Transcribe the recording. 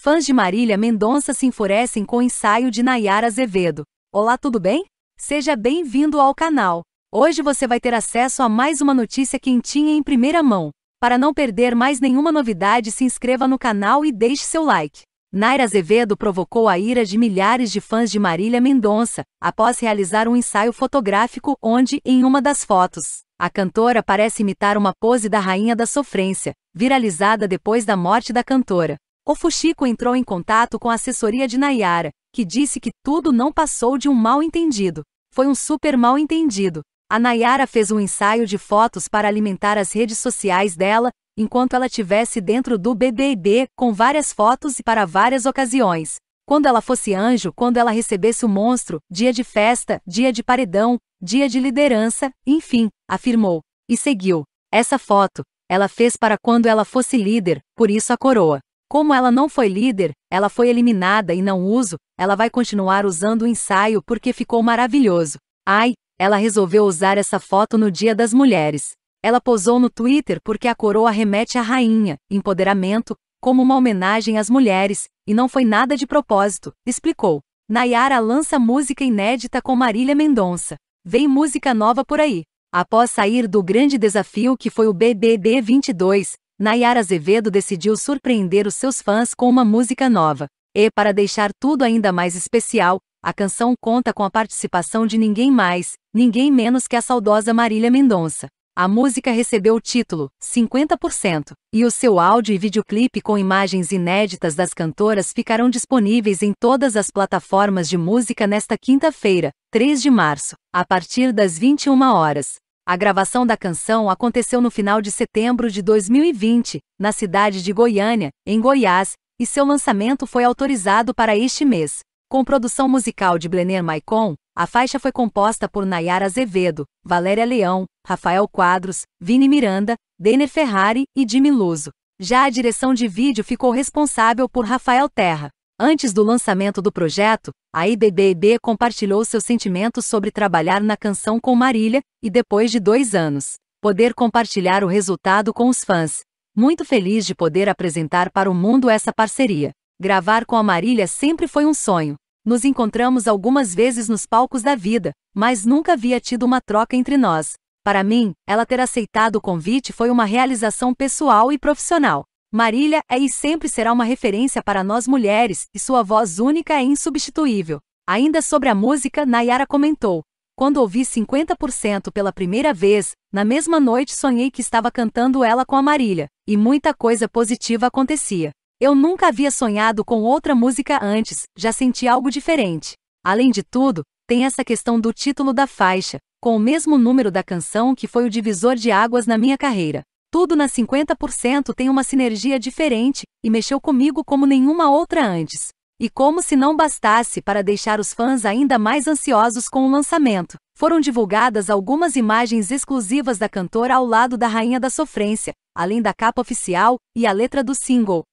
Fãs de Marília Mendonça se enfurecem com o ensaio de Nayara Azevedo. Olá, tudo bem? Seja bem-vindo ao canal. Hoje você vai ter acesso a mais uma notícia quentinha em primeira mão. Para não perder mais nenhuma novidade, se inscreva no canal e deixe seu like. Nayara Azevedo provocou a ira de milhares de fãs de Marília Mendonça, após realizar um ensaio fotográfico onde, em uma das fotos, a cantora parece imitar uma pose da Rainha da Sofrência, viralizada depois da morte da cantora. O Fuxico entrou em contato com a assessoria de Nayara, que disse que tudo não passou de um mal-entendido. Foi um super mal-entendido. A Nayara fez um ensaio de fotos para alimentar as redes sociais dela, enquanto ela tivesse dentro do BBB, com várias fotos e para várias ocasiões. Quando ela fosse anjo, quando ela recebesse o monstro, dia de festa, dia de paredão, dia de liderança, enfim, afirmou. E seguiu. Essa foto, ela fez para quando ela fosse líder, por isso a coroa. Como ela não foi líder, ela foi eliminada e não uso, ela vai continuar usando o ensaio porque ficou maravilhoso. Ai, ela resolveu usar essa foto no Dia das Mulheres. Ela posou no Twitter porque a coroa remete à rainha, empoderamento, como uma homenagem às mulheres, e não foi nada de propósito, explicou. Nayara lança música inédita com Marília Mendonça. Vem música nova por aí. Após sair do grande desafio que foi o BBB 22, Nayara Azevedo decidiu surpreender os seus fãs com uma música nova. E, para deixar tudo ainda mais especial, a canção conta com a participação de ninguém mais, ninguém menos que a saudosa Marília Mendonça. A música recebeu o título 50%, e o seu áudio e videoclipe com imagens inéditas das cantoras ficarão disponíveis em todas as plataformas de música nesta quinta-feira, 3 de março, a partir das 21 horas. A gravação da canção aconteceu no final de setembro de 2020, na cidade de Goiânia, em Goiás, e seu lançamento foi autorizado para este mês. Com produção musical de Blenner Maicon, a faixa foi composta por Nayara Azevedo, Valéria Leão, Rafael Quadros, Vini Miranda, Denner Ferrari e Jimmy Luso. Já a direção de vídeo ficou responsável por Rafael Terra. Antes do lançamento do projeto, a IBBB compartilhou seus sentimentos sobre trabalhar na canção com Marília, e depois de dois anos, poder compartilhar o resultado com os fãs. Muito feliz de poder apresentar para o mundo essa parceria. Gravar com a Marília sempre foi um sonho. Nos encontramos algumas vezes nos palcos da vida, mas nunca havia tido uma troca entre nós. Para mim, ela ter aceitado o convite foi uma realização pessoal e profissional. Marília é e sempre será uma referência para nós mulheres, e sua voz única é insubstituível. Ainda sobre a música, Nayara comentou: Quando ouvi 50% pela primeira vez, na mesma noite sonhei que estava cantando ela com a Marília, e muita coisa positiva acontecia. Eu nunca havia sonhado com outra música antes, já senti algo diferente. Além de tudo, tem essa questão do título da faixa, com o mesmo número da canção que foi o divisor de águas na minha carreira. Tudo na 50% tem uma sinergia diferente, e mexeu comigo como nenhuma outra antes. E como se não bastasse para deixar os fãs ainda mais ansiosos com o lançamento, foram divulgadas algumas imagens exclusivas da cantora ao lado da Rainha da Sofrência, além da capa oficial e a letra do single.